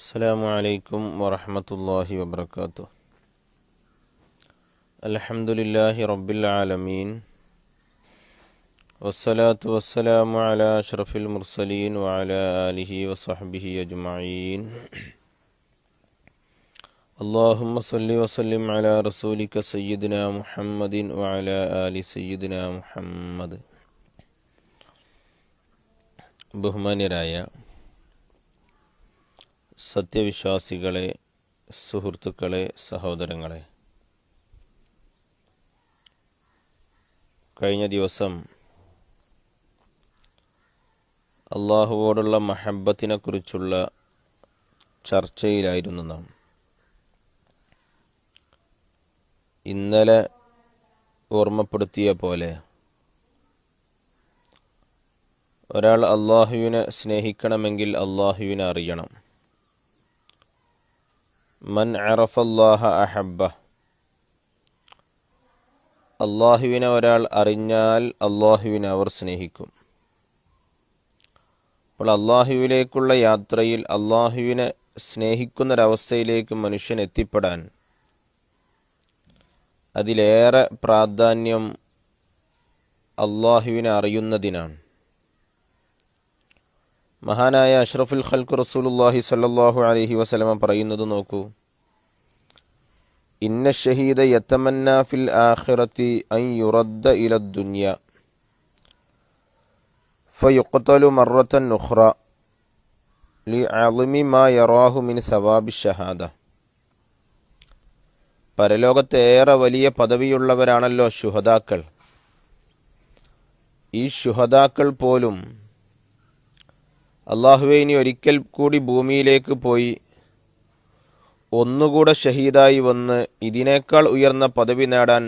السلام عليكم ورحمة الله وبركاته الحمد لله رب العالمين والصلاة والسلام على أشرف المرسلين وعلى آله وصحبه أجمعين اللهم صل وسلم على رسولك سيدنا محمد وعلى آل سيدنا محمد بهمان رايا സത്യവിശ്വാസികളെ സുഹൃത്തുക്കളെ സഹോദരങ്ങളെ കഴിഞ്ഞ ദിവസം അള്ളാഹുവോടുള്ള കുറിച്ചുള്ള ചർച്ചയിലായിരുന്നു നാം ഇന്നലെ ഓർമ്മപ്പെടുത്തിയ പോലെ ഒരാൾ അള്ളാഹുവിനെ സ്നേഹിക്കണമെങ്കിൽ അള്ളാഹുവിനെ അറിയണം മൻ അറഫല്ലാഹ അഹബ്ബ അള്ളാഹുവിനെ ഒരാൾ അറിഞ്ഞാൽ അള്ളാഹുവിനെ അവർ സ്നേഹിക്കും അപ്പോൾ അള്ളാഹുവിലേക്കുള്ള യാത്രയിൽ അള്ളാഹുവിനെ സ്നേഹിക്കുന്നൊരവസ്ഥയിലേക്ക് മനുഷ്യൻ എത്തിപ്പെടാൻ അതിലേറെ പ്രാധാന്യം അള്ളാഹുവിനെ അറിയുന്നതിനാണ് മഹാനായ അഷ്റഫുൽ ഖൽക്ക് റസൂലുല്ലാഹി സല്ലാഹു അലഹി വസലമ പറയുന്നത് നോക്കൂ ഇന്ന ഷഹീദ യത്തമന്ന ഫിൽ ആഖിറത്തി അൻ യുറദ്ദ ഇല ദുനിയ ഫയുക്തലു മറത്തൻ നുഹ്റ ലിഅലിമി മാ യറാഹു മിൻ സവാബി ഷഹാദ പരലോകത്തെ ഏറെ വലിയ പദവിയുള്ളവരാണല്ലോ ശുഹദാക്കൾ ഈ ശുഹദാക്കൾ പോലും അള്ളാഹുവെ ഇനി ഒരിക്കൽ കൂടി ഭൂമിയിലേക്ക് പോയി ഒന്നുകൂടെ ഷഹീദായി വന്ന് ഇതിനേക്കാൾ ഉയർന്ന പദവി നേടാൻ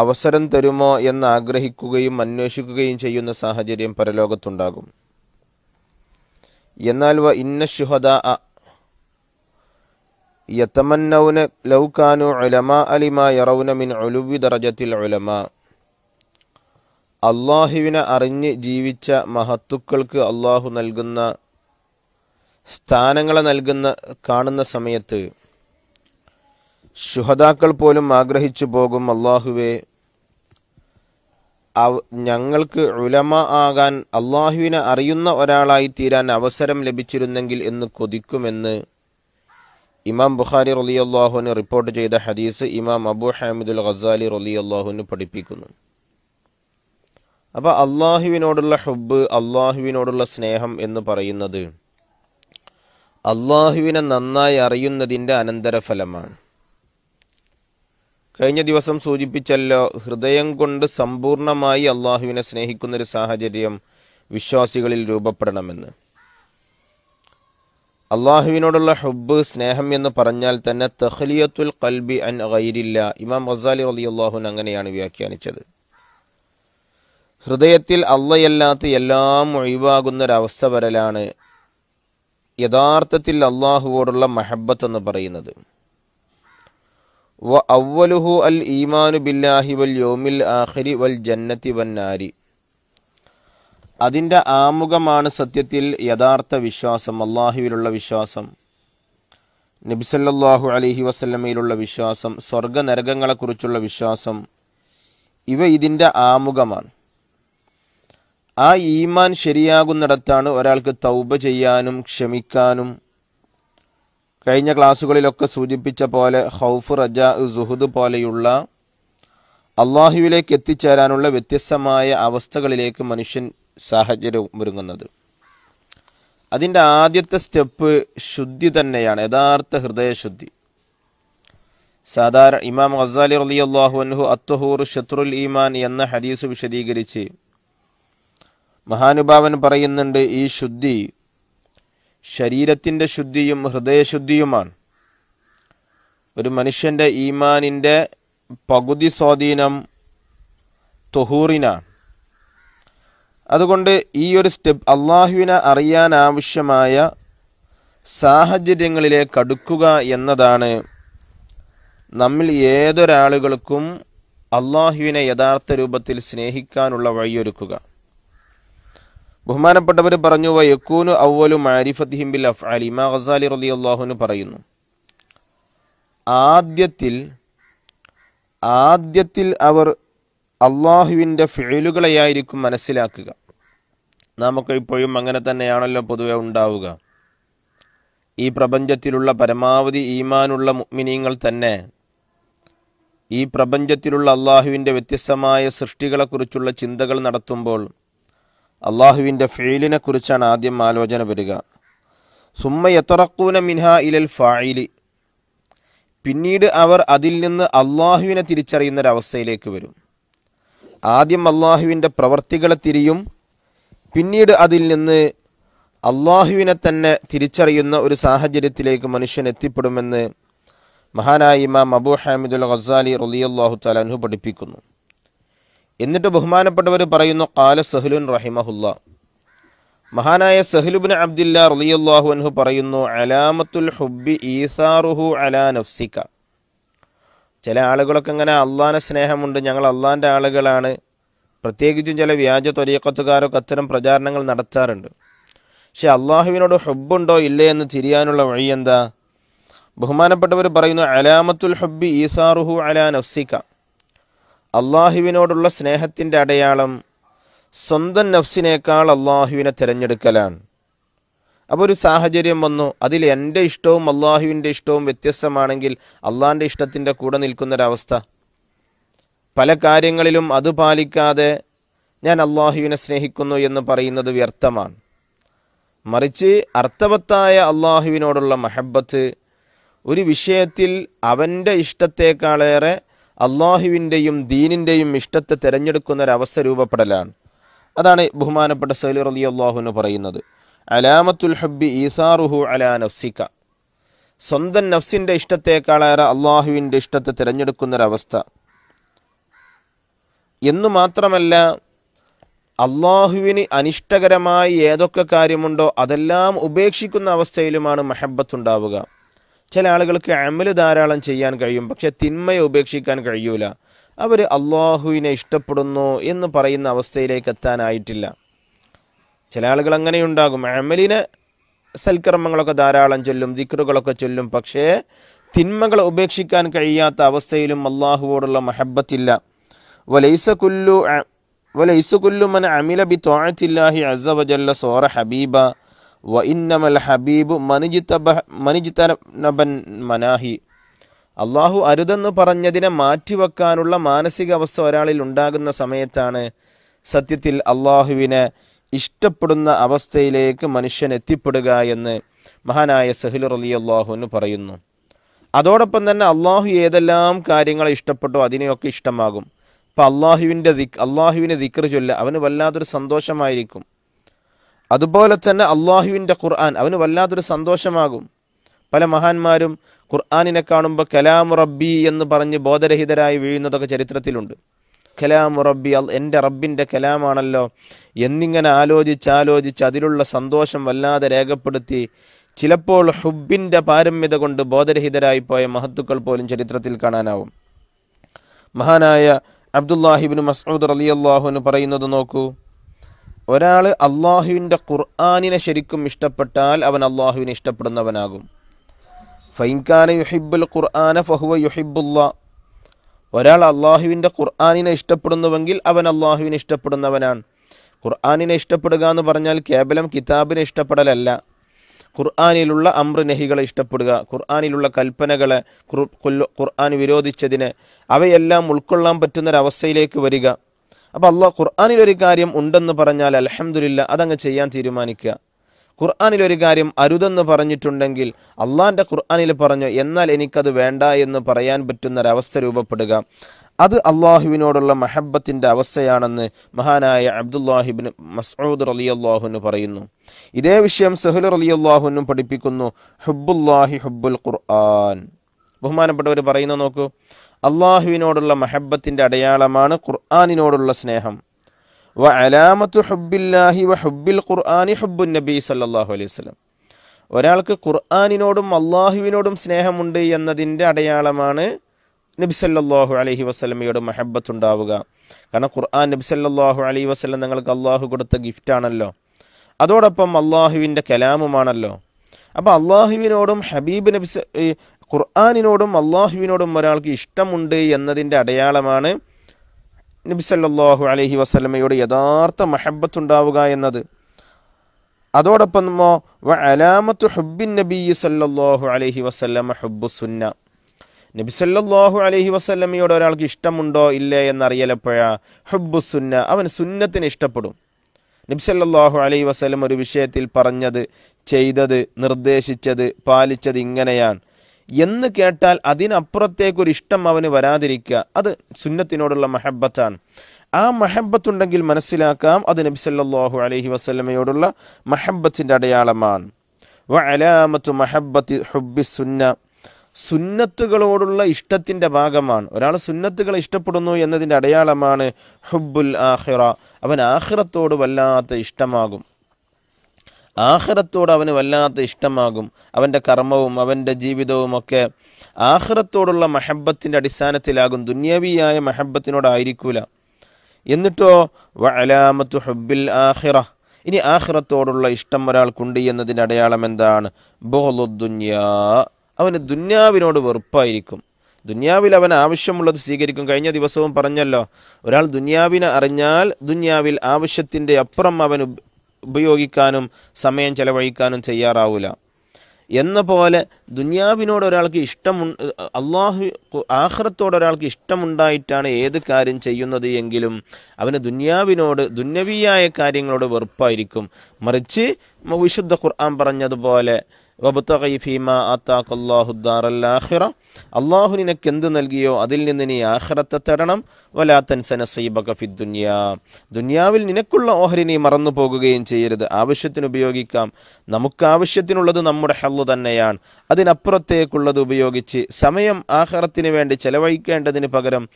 അവസരം തരുമോ എന്ന് ആഗ്രഹിക്കുകയും അന്വേഷിക്കുകയും ചെയ്യുന്ന സാഹചര്യം പരലോകത്തുണ്ടാകും എന്നാൽ വ ഇന്ന ഷുഹദ യത്തമന്നൗന ലൗകാനു അലമ അലിമ യറൗനമിൻ മിൻ ഒലുവി ദറജത്തിൽ ഉലമ അള്ളാഹുവിനെ അറിഞ്ഞ് ജീവിച്ച മഹത്തുക്കൾക്ക് അള്ളാഹു നൽകുന്ന സ്ഥാനങ്ങളെ നൽകുന്ന കാണുന്ന സമയത്ത് ശുഹതാക്കൾ പോലും ആഗ്രഹിച്ചു പോകും അള്ളാഹുവെ ഞങ്ങൾക്ക് ഉലമ ആകാൻ അള്ളാഹുവിനെ അറിയുന്ന ഒരാളായി തീരാൻ അവസരം ലഭിച്ചിരുന്നെങ്കിൽ എന്ന് കൊതിക്കുമെന്ന് ഇമാം ബുഖാരി റലിയല്ലാഹുവിന് റിപ്പോർട്ട് ചെയ്ത ഹദീസ് ഇമാം അബു ഹാമിദുൽ ഖസാലി റലിയല്ലാഹുവിന് പഠിപ്പിക്കുന്നു അപ്പോൾ അള്ളാഹുവിനോടുള്ള ഹുബ് അള്ളാഹുവിനോടുള്ള സ്നേഹം എന്ന് പറയുന്നത് അള്ളാഹുവിനെ നന്നായി അറിയുന്നതിൻ്റെ അനന്തരഫലമാണ് കഴിഞ്ഞ ദിവസം സൂചിപ്പിച്ചല്ലോ ഹൃദയം കൊണ്ട് സമ്പൂർണമായി അള്ളാഹുവിനെ സ്നേഹിക്കുന്നൊരു സാഹചര്യം വിശ്വാസികളിൽ രൂപപ്പെടണമെന്ന് അള്ളാഹുവിനോടുള്ള ഹുബ് സ്നേഹം എന്ന് പറഞ്ഞാൽ തന്നെ തഹ്ലിയത്തുൽ കൽബി അൻ ഗൈരില്ല ഇമാം റസാലി അലി അള്ളാഹുൻ അങ്ങനെയാണ് വ്യാഖ്യാനിച്ചത് ഹൃദയത്തിൽ അള്ളയല്ലാത്ത എല്ലാം ഒഴിവാകുന്ന ഒരവസ്ഥ വരലാണ് യഥാർത്ഥത്തിൽ അള്ളാഹുവോടുള്ള മഹബത്ത് എന്ന് പറയുന്നത് വ അവ്വലുഹു അൽ ഈമാനു ബില്ലാഹി വൽ യോമിൽ ആഖിരി വൽ ജന്നത്തി വന്നാരി അതിൻ്റെ ആമുഖമാണ് സത്യത്തിൽ യഥാർത്ഥ വിശ്വാസം അള്ളാഹുവിലുള്ള വിശ്വാസം നബിസല്ലാഹു അലഹി വസ്ലമയിലുള്ള വിശ്വാസം സ്വർഗ നരകങ്ങളെക്കുറിച്ചുള്ള വിശ്വാസം ഇവ ഇതിൻ്റെ ആമുഖമാണ് ആ ഈമാൻ ശരിയാകുന്നിടത്താണ് ഒരാൾക്ക് തൗബ ചെയ്യാനും ക്ഷമിക്കാനും കഴിഞ്ഞ ക്ലാസ്സുകളിലൊക്കെ സൂചിപ്പിച്ച പോലെ ഹൗഫ് റജ സുഹുദ് പോലെയുള്ള അള്ളാഹുവിലേക്ക് എത്തിച്ചേരാനുള്ള വ്യത്യസ്തമായ അവസ്ഥകളിലേക്ക് മനുഷ്യൻ സാഹചര്യം ഒരുങ്ങുന്നത് അതിൻ്റെ ആദ്യത്തെ സ്റ്റെപ്പ് ശുദ്ധി തന്നെയാണ് യഥാർത്ഥ ഹൃദയശുദ്ധി സാധാരണ ഇമാം അസാലി അലി അള്ളാഹു അൻഹു അത്തഹൂർ ഷത്രുൽ ഈമാൻ എന്ന ഹദീസ് വിശദീകരിച്ച് മഹാനുഭാവൻ പറയുന്നുണ്ട് ഈ ശുദ്ധി ശരീരത്തിൻ്റെ ശുദ്ധിയും ഹൃദയശുദ്ധിയുമാണ് ഒരു മനുഷ്യൻ്റെ ഈമാനിൻ്റെ പകുതി സ്വാധീനം തൊഹൂറിനാണ് അതുകൊണ്ട് ഈ ഒരു സ്റ്റെപ്പ് അള്ളാഹുവിനെ അറിയാൻ ആവശ്യമായ സാഹചര്യങ്ങളിലേക്ക് അടുക്കുക എന്നതാണ് നമ്മിൽ ഏതൊരാളുകൾക്കും അള്ളാഹുവിനെ യഥാർത്ഥ രൂപത്തിൽ സ്നേഹിക്കാനുള്ള വഴിയൊരുക്കുക ബഹുമാനപ്പെട്ടവർ പറഞ്ഞു വയക്കൂനു അവലു മാരിഫത്തിഹിംബിൽ ബിൽ അഫ്ആലി മാ ഖസാലി റലി അള്ളാഹുന് പറയുന്നു ആദ്യത്തിൽ ആദ്യത്തിൽ അവർ അള്ളാഹുവിൻ്റെ ഫിഴലുകളെയായിരിക്കും മനസ്സിലാക്കുക നമുക്ക് ഇപ്പോഴും അങ്ങനെ തന്നെയാണല്ലോ പൊതുവെ ഉണ്ടാവുക ഈ പ്രപഞ്ചത്തിലുള്ള പരമാവധി ഈമാനുള്ള മുഗ്മിനീങ്ങൾ തന്നെ ഈ പ്രപഞ്ചത്തിലുള്ള അള്ളാഹുവിൻ്റെ വ്യത്യസ്തമായ സൃഷ്ടികളെക്കുറിച്ചുള്ള ചിന്തകൾ നടത്തുമ്പോൾ അള്ളാഹുവിൻ്റെ ഫെയിലിനെ കുറിച്ചാണ് ആദ്യം ആലോചന വരിക സുമ്മ എത്തറക്കൂന മിൻഹ ഇലൽ ഫായിലി പിന്നീട് അവർ അതിൽ നിന്ന് അള്ളാഹുവിനെ തിരിച്ചറിയുന്നൊരവസ്ഥയിലേക്ക് വരും ആദ്യം അള്ളാഹുവിൻ്റെ പ്രവർത്തികളെ തിരിയും പിന്നീട് അതിൽ നിന്ന് അള്ളാഹുവിനെ തന്നെ തിരിച്ചറിയുന്ന ഒരു സാഹചര്യത്തിലേക്ക് മനുഷ്യൻ എത്തിപ്പെടുമെന്ന് മഹാനായ ഇമാം ഹാമിദുൽ ഖസാലി റലിയല്ലാഹു തലാൻഹു പഠിപ്പിക്കുന്നു എന്നിട്ട് ബഹുമാനപ്പെട്ടവർ പറയുന്നു കാല സഹലുൻ റഹിമഹുല്ല മഹാനായ സഹലുബിൻ അബ്ദില്ല റലിയല്ലാഹു അൻഹു പറയുന്നു അലാമത്തുൽ ഹുബി ഈസാറുഹു അലാ നഫ്സിക്ക ചില ആളുകളൊക്കെ ഇങ്ങനെ അള്ളാഹാനെ സ്നേഹമുണ്ട് ഞങ്ങൾ അള്ളാൻ്റെ ആളുകളാണ് പ്രത്യേകിച്ചും ചില വ്യാജ തൊലിയക്കത്തുകാരൊക്കെ അത്തരം പ്രചാരണങ്ങൾ നടത്താറുണ്ട് പക്ഷെ അള്ളാഹുവിനോട് ഹുബുണ്ടോ ഇല്ലേ എന്ന് തിരിയാനുള്ള വഴി എന്താ ബഹുമാനപ്പെട്ടവർ പറയുന്നു അലാമത്തുൽ ഹുബി ഈസാറുഹു അലാ നഫ്സിക്ക അള്ളാഹുവിനോടുള്ള സ്നേഹത്തിൻ്റെ അടയാളം സ്വന്തം നഫ്സിനേക്കാൾ അള്ളാഹുവിനെ തിരഞ്ഞെടുക്കലാണ് അപ്പോൾ ഒരു സാഹചര്യം വന്നു അതിൽ എൻ്റെ ഇഷ്ടവും അള്ളാഹുവിൻ്റെ ഇഷ്ടവും വ്യത്യസ്തമാണെങ്കിൽ അള്ളാഹിൻ്റെ ഇഷ്ടത്തിൻ്റെ കൂടെ നിൽക്കുന്നൊരവസ്ഥ പല കാര്യങ്ങളിലും അത് പാലിക്കാതെ ഞാൻ അള്ളാഹുവിനെ സ്നേഹിക്കുന്നു എന്ന് പറയുന്നത് വ്യർത്ഥമാണ് മറിച്ച് അർത്ഥവത്തായ അള്ളാഹുവിനോടുള്ള മഹബത്ത് ഒരു വിഷയത്തിൽ അവൻ്റെ ഇഷ്ടത്തേക്കാളേറെ അള്ളാഹുവിൻ്റെയും ദീനിൻ്റെയും ഇഷ്ടത്തെ തിരഞ്ഞെടുക്കുന്ന ഒരവസ്ഥ രൂപപ്പെടലാണ് അതാണ് ബഹുമാനപ്പെട്ട സൈലിർ അലി അള്ളാഹുവിന് പറയുന്നത് അലാമത്തുൽ ഹബ്ബി ഈസാറുഹു അലാ നഫ്സിക്ക സ്വന്തം നഫ്സിൻ്റെ ഇഷ്ടത്തെക്കാളേറെ അള്ളാഹുവിൻ്റെ ഇഷ്ടത്തെ തിരഞ്ഞെടുക്കുന്നൊരവസ്ഥ എന്നു മാത്രമല്ല അള്ളാഹുവിന് അനിഷ്ടകരമായി ഏതൊക്കെ കാര്യമുണ്ടോ അതെല്ലാം ഉപേക്ഷിക്കുന്ന അവസ്ഥയിലുമാണ് മഹബത്ത് ഉണ്ടാവുക ചില ആളുകൾക്ക് അമല് ധാരാളം ചെയ്യാൻ കഴിയും പക്ഷെ തിന്മയെ ഉപേക്ഷിക്കാൻ കഴിയൂല അവർ അള്ളാഹുവിനെ ഇഷ്ടപ്പെടുന്നു എന്ന് പറയുന്ന അവസ്ഥയിലേക്ക് എത്താനായിട്ടില്ല ചില ആളുകൾ അങ്ങനെയുണ്ടാകും അമലിന് സൽക്കർമ്മങ്ങളൊക്കെ ധാരാളം ചൊല്ലും ദിക്റുകളൊക്കെ ചൊല്ലും പക്ഷേ തിന്മകൾ ഉപേക്ഷിക്കാൻ കഴിയാത്ത അവസ്ഥയിലും അള്ളാഹുവോടുള്ള മഹബത്തില്ല വലൈസ കുല്ലു വലൈസ കുല്ലു മൻ അമില തോഴത്തില്ലാഹി അസവജല്ല സോറ ഹബീബ മനാഹി അള്ളാഹു അരുതെന്ന് പറഞ്ഞതിനെ മാറ്റിവെക്കാനുള്ള മാനസികാവസ്ഥ ഒരാളിൽ ഉണ്ടാകുന്ന സമയത്താണ് സത്യത്തിൽ അള്ളാഹുവിനെ ഇഷ്ടപ്പെടുന്ന അവസ്ഥയിലേക്ക് മനുഷ്യൻ എത്തിപ്പെടുക എന്ന് മഹാനായ സഹിലുർ അലി അള്ളാഹുവിന് പറയുന്നു അതോടൊപ്പം തന്നെ അള്ളാഹു ഏതെല്ലാം കാര്യങ്ങളെ ഇഷ്ടപ്പെട്ടോ അതിനെയൊക്കെ ഇഷ്ടമാകും അപ്പം അള്ളാഹുവിൻ്റെ ദിക് അള്ളാഹുവിനെ ദിക്ർ ചൊല്ല അവന് വല്ലാത്തൊരു സന്തോഷമായിരിക്കും അതുപോലെ തന്നെ അള്ളാഹുവിൻ്റെ ഖുർആൻ അവന് വല്ലാത്തൊരു സന്തോഷമാകും പല മഹാന്മാരും ഖുർആാനിനെ കാണുമ്പോൾ കലാം റബ്ബി എന്ന് പറഞ്ഞ് ബോധരഹിതരായി വീഴുന്നതൊക്കെ ചരിത്രത്തിലുണ്ട് കലാം റബ്ബി എൻ്റെ റബ്ബിൻ്റെ കലാമാണല്ലോ എന്നിങ്ങനെ ആലോചിച്ച് ആലോചിച്ച് അതിലുള്ള സന്തോഷം വല്ലാതെ രേഖപ്പെടുത്തി ചിലപ്പോൾ ഹുബിൻ്റെ പാരമ്യത കൊണ്ട് ബോധരഹിതരായി പോയ മഹത്തുക്കൾ പോലും ചരിത്രത്തിൽ കാണാനാവും മഹാനായ അബ്ദുല്ലാഹിബിൻ മസൂദ് അലിയല്ലാഹുവിന് പറയുന്നത് നോക്കൂ ഒരാൾ അള്ളാഹുവിൻ്റെ ഖുർആാനിനെ ശരിക്കും ഇഷ്ടപ്പെട്ടാൽ അവൻ അള്ളാഹുവിനെ ഇഷ്ടപ്പെടുന്നവനാകും ഫൈൻഖാന യുഹിബുൽ ഖുർആാന ഫഹുവ യുഹിബുല്ല ഒരാൾ അള്ളാഹുവിൻ്റെ ഖുർആാനിനെ ഇഷ്ടപ്പെടുന്നുവെങ്കിൽ അവൻ അള്ളാഹുവിനെ ഇഷ്ടപ്പെടുന്നവനാണ് ഖുർആാനിനെ ഇഷ്ടപ്പെടുക എന്ന് പറഞ്ഞാൽ കേവലം കിതാബിനെ ഇഷ്ടപ്പെടലല്ല ഖുർആാനിലുള്ള അമ്രനഹികളെ ഇഷ്ടപ്പെടുക ഖുർആാനിലുള്ള കൽപ്പനകളെ ഖുർആൻ വിരോധിച്ചതിനെ അവയെല്ലാം ഉൾക്കൊള്ളാൻ പറ്റുന്നൊരവസ്ഥയിലേക്ക് വരിക അപ്പൊ അള്ളാഹ് ഖുർആാനിൽ ഒരു കാര്യം ഉണ്ടെന്ന് പറഞ്ഞാൽ അലഹമുല്ല അതങ്ങ് ചെയ്യാൻ തീരുമാനിക്കുക ഖുർആാനിൽ ഒരു കാര്യം അരുതെന്ന് പറഞ്ഞിട്ടുണ്ടെങ്കിൽ അള്ളാഹിൻ്റെ ഖുർആാനിൽ പറഞ്ഞു എന്നാൽ എനിക്കത് വേണ്ട എന്ന് പറയാൻ പറ്റുന്നൊരവസ്ഥ രൂപപ്പെടുക അത് അള്ളാഹുവിനോടുള്ള മഹബത്തിൻ്റെ അവസ്ഥയാണെന്ന് മഹാനായ അബ്ദുല്ലാഹിബിൻ മസ്ഊദ് അലി അള്ളാഹുന് പറയുന്നു ഇതേ വിഷയം സഹുൽ അലി അള്ളാഹുനും പഠിപ്പിക്കുന്നു ഹുബുല്ലാഹി ഹുബുൽ ഖുർആൻ ബഹുമാനപ്പെട്ടവർ പറയുന്നത് നോക്കൂ അള്ളാഹുവിനോടുള്ള മഹബത്തിൻ്റെ അടയാളമാണ് ഖുർആാനിനോടുള്ള സ്നേഹം വ അലാമത്ത് ഹുബില്ലാഹി വ ഹുബിൽ ഖുർആാനി ഹുബുൻ നബി സല്ലാഹു അലൈഹി വസ്ലം ഒരാൾക്ക് ഖുർആാനിനോടും അള്ളാഹുവിനോടും സ്നേഹമുണ്ട് എന്നതിൻ്റെ അടയാളമാണ് നബി സല്ലാഹു അലഹി വസ്ലമയോട് മഹബത്ത് ഉണ്ടാവുക കാരണം ഖുർആൻ നബി സല്ലാഹു അലൈഹി വസ്ലം നിങ്ങൾക്ക് അള്ളാഹു കൊടുത്ത ഗിഫ്റ്റാണല്ലോ അതോടൊപ്പം അള്ളാഹുവിൻ്റെ കലാമുമാണല്ലോ അപ്പോൾ അള്ളാഹുവിനോടും ഹബീബ് നബി ഖുർആാനിനോടും അള്ളാഹുവിനോടും ഒരാൾക്ക് ഇഷ്ടമുണ്ട് എന്നതിൻ്റെ അടയാളമാണ് നബിസല്ലാഹു അലഹി വസ്ലമയോട് യഥാർത്ഥ ഉണ്ടാവുക എന്നത് അതോടൊപ്പമോ വ അലാമത്ത് ഹുബിൻ നബി സല്ലാഹു അലഹി വസ്ലമ സുന്ന നബിസല്ലാഹു അലഹി വസ്ലമയോട് ഒരാൾക്ക് ഇഷ്ടമുണ്ടോ ഇല്ലേ എന്നറിയലപ്പോഴാ സുന്ന അവൻ സുന്നത്തിന് ഇഷ്ടപ്പെടും നബിസല്ലാഹു അലൈഹി വസ്ലം ഒരു വിഷയത്തിൽ പറഞ്ഞത് ചെയ്തത് നിർദ്ദേശിച്ചത് പാലിച്ചത് ഇങ്ങനെയാണ് എന്ന് കേട്ടാൽ അതിനപ്പുറത്തേക്കൊരു ഇഷ്ടം അവന് വരാതിരിക്കുക അത് സുന്നത്തിനോടുള്ള മഹബത്താണ് ആ മഹബത്തുണ്ടെങ്കിൽ മനസ്സിലാക്കാം അത് നബി സല്ലാഹു അലഹി വസ്ലമയോടുള്ള മഹബത്തിൻ്റെ അടയാളമാണ് വ അലാമത്തു ഹുബി സുന്ന സുന്നത്തുകളോടുള്ള ഇഷ്ടത്തിൻ്റെ ഭാഗമാണ് ഒരാൾ സുന്നത്തുകളെ ഇഷ്ടപ്പെടുന്നു എന്നതിൻ്റെ അടയാളമാണ് ഹുബുൽ ആഹിറ അവൻ ആഹിറത്തോട് വല്ലാത്ത ഇഷ്ടമാകും ആഹ്റത്തോട് അവന് വല്ലാത്ത ഇഷ്ടമാകും അവൻ്റെ കർമ്മവും അവൻ്റെ ജീവിതവും ഒക്കെ ആഹ്റത്തോടുള്ള മഹബത്തിൻ്റെ അടിസ്ഥാനത്തിലാകും ദുന്യവിയായ മഹബത്തിനോടായിരിക്കൂല എന്നിട്ടോ വലാമത്തു ഹബ്ബിൽ ആഹിറ ഇനി ആഹ്റത്തോടുള്ള ഇഷ്ടം ഒരാൾക്കുണ്ട് എന്നതിൻ്റെ അടയാളം എന്താണ് ബോഹലുദ്ദുന്യാ അവന് ദുന്യാവിനോട് വെറുപ്പായിരിക്കും ദുന്യാവിൽ അവൻ ആവശ്യമുള്ളത് സ്വീകരിക്കും കഴിഞ്ഞ ദിവസവും പറഞ്ഞല്ലോ ഒരാൾ ദുന്യാവിനെ അറിഞ്ഞാൽ ദുന്യാവിൽ ആവശ്യത്തിൻ്റെ അപ്പുറം അവൻ ഉപയോഗിക്കാനും സമയം ചെലവഴിക്കാനും ചെയ്യാറാവില്ല എന്ന പോലെ ദുന്യാവിനോട് ഒരാൾക്ക് ഇഷ്ടം അള്ളാഹു ആഹ്റത്തോട് ഒരാൾക്ക് ഇഷ്ടമുണ്ടായിട്ടാണ് ഏത് കാര്യം ചെയ്യുന്നത് എങ്കിലും അവന് ദുന്യാവിനോട് ദുന്യവിയായ കാര്യങ്ങളോട് വെറുപ്പായിരിക്കും മറിച്ച് വിശുദ്ധ ഖുർആൻ പറഞ്ഞതുപോലെ അള്ളാഹു നിനക്ക് എന്ത് നൽകിയോ അതിൽ നിന്ന് നീ ആഹ്റത്തെ തേടണം വലാത്തൻ സനസീബക ദുന്യാ ദുന്യാവിൽ നിനക്കുള്ള ഓഹരി നീ മറന്നു പോകുകയും ചെയ്യരുത് ആവശ്യത്തിന് ഉപയോഗിക്കാം നമുക്ക് ആവശ്യത്തിനുള്ളത് നമ്മുടെ ഹല്ലു തന്നെയാണ് അതിനപ്പുറത്തേക്കുള്ളത് ഉപയോഗിച്ച് സമയം ആഹ്റത്തിന് വേണ്ടി ചെലവഴിക്കേണ്ടതിന് പകരം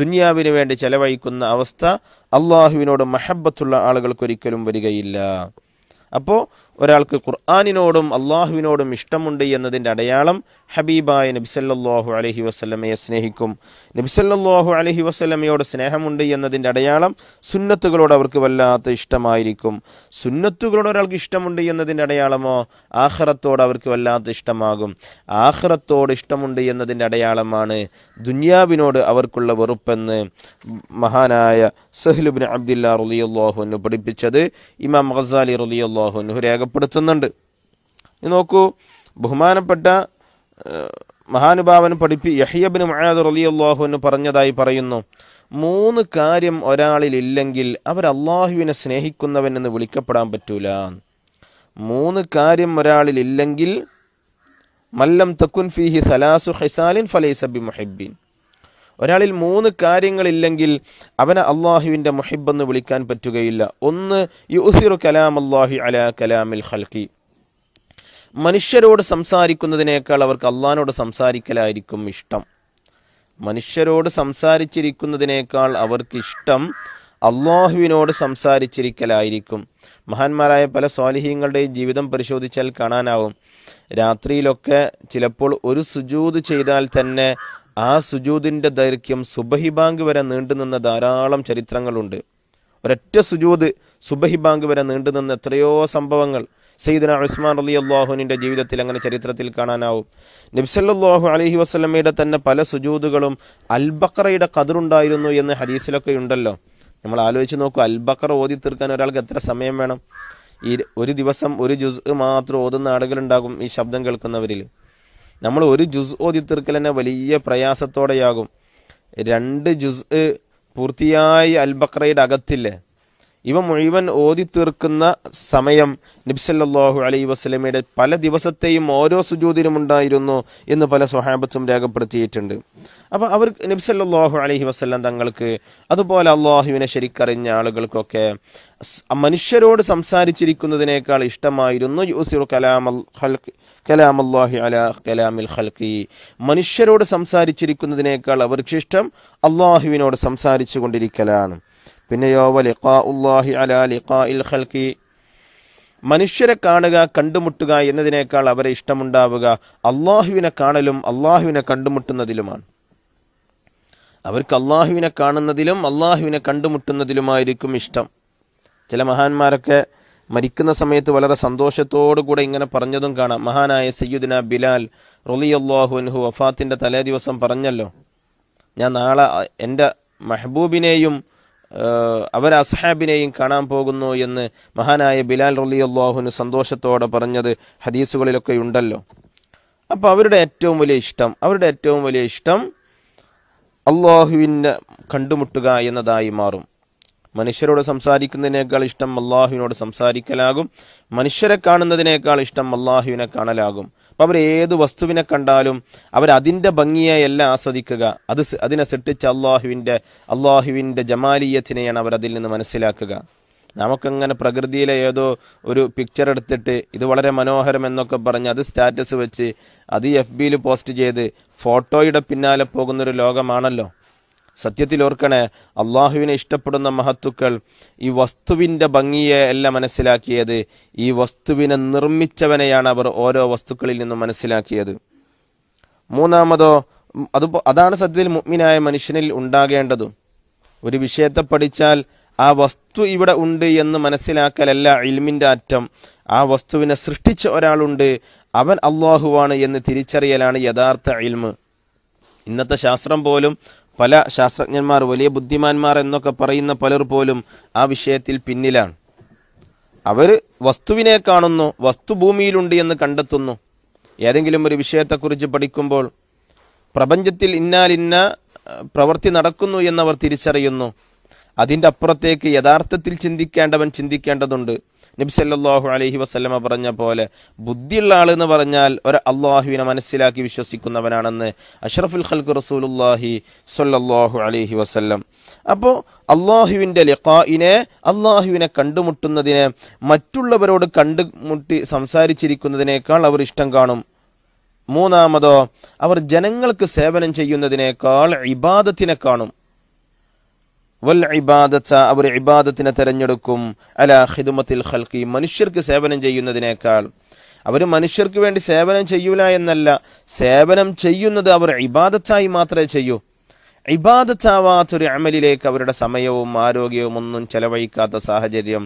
ദുന്യാവിന് വേണ്ടി ചെലവഴിക്കുന്ന അവസ്ഥ അള്ളാഹുവിനോട് മഹബത്തുള്ള ഒരിക്കലും വരികയില്ല അപ്പോൾ ഒരാൾക്ക് ഖുർആാനിനോടും അള്ളാഹുവിനോടും ഇഷ്ടമുണ്ട് എന്നതിൻ്റെ അടയാളം ഹബീബായ നബിസല്ലാഹു അലഹി വസ്ലമയെ സ്നേഹിക്കും നബിസല്ലാഹു അലഹി വസ്ലമയോട് സ്നേഹമുണ്ട് എന്നതിൻ്റെ അടയാളം സുന്നത്തുകളോട് അവർക്ക് വല്ലാത്ത ഇഷ്ടമായിരിക്കും സുന്നത്തുകളോട് ഒരാൾക്ക് ഇഷ്ടമുണ്ട് എന്നതിൻ്റെ അടയാളമോ ആഹ്റത്തോട് അവർക്ക് വല്ലാത്ത ഇഷ്ടമാകും ആഹ്റത്തോട് ഇഷ്ടമുണ്ട് എന്നതിൻ്റെ അടയാളമാണ് ദുന്യാവിനോട് അവർക്കുള്ള വെറുപ്പെന്ന് മഹാനായ സഹ്ലുബിൻ അബ്ദില്ല റുലിയുല്ലാഹുവിന് പഠിപ്പിച്ചത് ഇമാം ഖസാലി റുലിയുല്ലാഹുവിന് രേഖപ്പെടുത്തുന്നുണ്ട് നോക്കൂ ബഹുമാനപ്പെട്ട മഹാനുഭാവൻ പഠിപ്പി യഹിയബിന് മഹാദ് അലി എന്ന് പറഞ്ഞതായി പറയുന്നു മൂന്ന് കാര്യം ഒരാളിലില്ലെങ്കിൽ അവർ അള്ളാഹുവിനെ സ്നേഹിക്കുന്നവൻ എന്ന് വിളിക്കപ്പെടാൻ പറ്റൂല മൂന്ന് കാര്യം ഒരാളിലില്ലെങ്കിൽ മല്ലം തക്കുൻ ഫിഹി സലാസു ഹൈസാലിൻ ഫലൈസബി മുഹിബിൻ ഒരാളിൽ മൂന്ന് കാര്യങ്ങളില്ലെങ്കിൽ അവനെ അള്ളാഹുവിൻ്റെ മുഹിബ് എന്ന് വിളിക്കാൻ പറ്റുകയില്ല ഒന്ന് യുസിറു കലാം അള്ളാഹി അല കലാമിൽ ഹൽക്കി മനുഷ്യരോട് സംസാരിക്കുന്നതിനേക്കാൾ അവർക്ക് അള്ളഹാനോട് സംസാരിക്കലായിരിക്കും ഇഷ്ടം മനുഷ്യരോട് സംസാരിച്ചിരിക്കുന്നതിനേക്കാൾ അവർക്ക് ഇഷ്ടം അള്ളാഹുവിനോട് സംസാരിച്ചിരിക്കലായിരിക്കും മഹാന്മാരായ പല സ്വാലിഹീങ്ങളുടെയും ജീവിതം പരിശോധിച്ചാൽ കാണാനാവും രാത്രിയിലൊക്കെ ചിലപ്പോൾ ഒരു സുജൂത് ചെയ്താൽ തന്നെ ആ സുജൂതിൻ്റെ ദൈർഘ്യം സുബഹിബാങ്ക് വരെ നിന്ന ധാരാളം ചരിത്രങ്ങളുണ്ട് ഒരൊറ്റ സുജൂത് സുബഹിബാങ്ക് വരെ നിന്ന എത്രയോ സംഭവങ്ങൾ സയ്യിദന ഉസ്മാൻ അലി അള്ളാഹുവിൻ്റെ ജീവിതത്തിൽ അങ്ങനെ ചരിത്രത്തിൽ കാണാനാവും നബ്സല്ലാഹു അലഹി വസ്ലമയുടെ തന്നെ പല സുജൂതുകളും അൽബക്കറയുടെ കതിറുണ്ടായിരുന്നു എന്ന് ഹദീസിലൊക്കെ ഉണ്ടല്ലോ നമ്മൾ ആലോചിച്ച് നോക്കൂ അൽബക്കറ ഓതി തീർക്കാൻ ഒരാൾക്ക് എത്ര സമയം വേണം ഈ ഒരു ദിവസം ഒരു ജുസ് മാത്രം ഓതുന്ന ആളുകളുണ്ടാകും ഈ ശബ്ദം കേൾക്കുന്നവരിൽ നമ്മൾ ഒരു ജുസ് ഓതി തീർക്കൽ തന്നെ വലിയ പ്രയാസത്തോടെയാകും രണ്ട് ജുസ് പൂർത്തിയായി അൽബക്രയുടെ അകത്തില്ലേ ഇവ മുഴുവൻ ഓതി തീർക്കുന്ന സമയം നബ്സല്ലാഹു അലൈ വസ്ലമയുടെ പല ദിവസത്തെയും ഓരോ സുജൂതിനും ഉണ്ടായിരുന്നു എന്ന് പല സ്വഹാബത്തും രേഖപ്പെടുത്തിയിട്ടുണ്ട് അപ്പോൾ അവർ നബ്സല്ലാഹു അലൈഹി വസ്ലം തങ്ങൾക്ക് അതുപോലെ അള്ളാഹുവിനെ ശരിക്കറിഞ്ഞ ആളുകൾക്കൊക്കെ മനുഷ്യരോട് സംസാരിച്ചിരിക്കുന്നതിനേക്കാൾ ഇഷ്ടമായിരുന്നു യൂസിർ കലാം ഹൽക്ക് കലാമല്ലാഹി അല കലാമിൽ ഹൽക്കി മനുഷ്യരോട് സംസാരിച്ചിരിക്കുന്നതിനേക്കാൾ അവർക്ക് ഇഷ്ടം അള്ളാഹുവിനോട് സംസാരിച്ചു കൊണ്ടിരിക്കലാണ് പിന്നെയോ വലിഖാ ഉള്ളാഹി അലാ ലിഖാ ഇൽ ഖൽക്കി മനുഷ്യരെ കാണുക കണ്ടുമുട്ടുക എന്നതിനേക്കാൾ അവരെ ഇഷ്ടമുണ്ടാവുക അള്ളാഹുവിനെ കാണലും അള്ളാഹുവിനെ കണ്ടുമുട്ടുന്നതിലുമാണ് അവർക്ക് അള്ളാഹുവിനെ കാണുന്നതിലും അള്ളാഹുവിനെ കണ്ടുമുട്ടുന്നതിലുമായിരിക്കും ഇഷ്ടം ചില മഹാന്മാരൊക്കെ മരിക്കുന്ന സമയത്ത് വളരെ സന്തോഷത്തോടു കൂടെ ഇങ്ങനെ പറഞ്ഞതും കാണാം മഹാനായ സയ്യുദിന ബിലാൽ റൊലിയല്ലാഹു അൻഹു വഫാത്തിൻ്റെ തലേ ദിവസം പറഞ്ഞല്ലോ ഞാൻ നാളെ എൻ്റെ മെഹബൂബിനെയും അവർ അസഹാബിനെയും കാണാൻ പോകുന്നു എന്ന് മഹാനായ ബിലാൽ റലി അള്ളാഹുന് സന്തോഷത്തോടെ പറഞ്ഞത് ഹദീസുകളിലൊക്കെ ഉണ്ടല്ലോ അപ്പോൾ അവരുടെ ഏറ്റവും വലിയ ഇഷ്ടം അവരുടെ ഏറ്റവും വലിയ ഇഷ്ടം അള്ളാഹുവിൻ്റെ കണ്ടുമുട്ടുക എന്നതായി മാറും മനുഷ്യരോട് സംസാരിക്കുന്നതിനേക്കാൾ ഇഷ്ടം അള്ളാഹുവിനോട് സംസാരിക്കലാകും മനുഷ്യരെ കാണുന്നതിനേക്കാൾ ഇഷ്ടം അള്ളാഹുവിനെ കാണലാകും അപ്പം അവർ ഏത് വസ്തുവിനെ കണ്ടാലും അവർ ഭംഗിയെ എല്ലാം ആസ്വദിക്കുക അത് അതിനെ സൃഷ്ടിച്ച അള്ളാഹുവിൻ്റെ അള്ളാഹുവിൻ്റെ ജമാലിയത്തിനെയാണ് അവരതിൽ നിന്ന് മനസ്സിലാക്കുക നമുക്കങ്ങനെ പ്രകൃതിയിലെ ഏതോ ഒരു പിക്ചർ എടുത്തിട്ട് ഇത് വളരെ മനോഹരം എന്നൊക്കെ പറഞ്ഞ് അത് സ്റ്റാറ്റസ് വെച്ച് അത് എഫ് ബിയിൽ പോസ്റ്റ് ചെയ്ത് ഫോട്ടോയുടെ പിന്നാലെ പോകുന്നൊരു ലോകമാണല്ലോ സത്യത്തിൽ ഓർക്കണേ അള്ളാഹുവിനെ ഇഷ്ടപ്പെടുന്ന മഹത്തുക്കൾ ഈ വസ്തുവിൻ്റെ ഭംഗിയെ അല്ല മനസ്സിലാക്കിയത് ഈ വസ്തുവിനെ നിർമ്മിച്ചവനെയാണ് അവർ ഓരോ വസ്തുക്കളിൽ നിന്നും മനസ്സിലാക്കിയത് മൂന്നാമതോ അത് അതാണ് സത്യത്തിൽ മുഗ്മിനായ മനുഷ്യനിൽ ഉണ്ടാകേണ്ടതും ഒരു വിഷയത്തെ പഠിച്ചാൽ ആ വസ്തു ഇവിടെ ഉണ്ട് എന്ന് മനസ്സിലാക്കലല്ല ഇൽമിൻ്റെ അറ്റം ആ വസ്തുവിനെ സൃഷ്ടിച്ച ഒരാളുണ്ട് അവൻ അള്ളാഹുവാണ് എന്ന് തിരിച്ചറിയലാണ് യഥാർത്ഥ ഇൽമ് ഇന്നത്തെ ശാസ്ത്രം പോലും പല ശാസ്ത്രജ്ഞന്മാർ വലിയ ബുദ്ധിമാന്മാർ എന്നൊക്കെ പറയുന്ന പലർ പോലും ആ വിഷയത്തിൽ പിന്നിലാണ് അവർ വസ്തുവിനെ കാണുന്നു വസ്തു ഭൂമിയിലുണ്ട് എന്ന് കണ്ടെത്തുന്നു ഏതെങ്കിലും ഒരു വിഷയത്തെക്കുറിച്ച് പഠിക്കുമ്പോൾ പ്രപഞ്ചത്തിൽ ഇന്നാലിന്ന പ്രവൃത്തി നടക്കുന്നു എന്നവർ തിരിച്ചറിയുന്നു അതിൻ്റെ അപ്പുറത്തേക്ക് യഥാർത്ഥത്തിൽ ചിന്തിക്കേണ്ടവൻ ചിന്തിക്കേണ്ടതുണ്ട് നബ്സല്ലാഹു അലഹി വസ്ലമ പറഞ്ഞ പോലെ ബുദ്ധിയുള്ള ആൾ എന്ന് പറഞ്ഞാൽ ഒരു അള്ളാഹുവിനെ മനസ്സിലാക്കി വിശ്വസിക്കുന്നവനാണെന്ന് അഷ്റഫുൽ ഖൽഖു റസൂലുല്ലാഹി സല്ലാഹു അലഹി വസ്ല്ലം അപ്പോൾ അള്ളാഹുവിൻ്റെ ലിഖായിനെ അള്ളാഹുവിനെ കണ്ടുമുട്ടുന്നതിനെ മറ്റുള്ളവരോട് കണ്ടുമുട്ടി സംസാരിച്ചിരിക്കുന്നതിനേക്കാൾ അവർ ഇഷ്ടം കാണും മൂന്നാമതോ അവർ ജനങ്ങൾക്ക് സേവനം ചെയ്യുന്നതിനേക്കാൾ ഇബാദത്തിനെ കാണും വൽ അവർ ഇബാദത്തിനെ തെരഞ്ഞെടുക്കും അല ഹിദുമത്തിൽ ഖൽക്കി മനുഷ്യർക്ക് സേവനം ചെയ്യുന്നതിനേക്കാൾ അവർ മനുഷ്യർക്ക് വേണ്ടി സേവനം ചെയ്യൂല എന്നല്ല സേവനം ചെയ്യുന്നത് അവർ ഇബാദത്തായി മാത്രമേ ചെയ്യൂ ഇബാദത്താവാത്തൊരു അമലിലേക്ക് അവരുടെ സമയവും ആരോഗ്യവും ഒന്നും ചെലവഴിക്കാത്ത സാഹചര്യം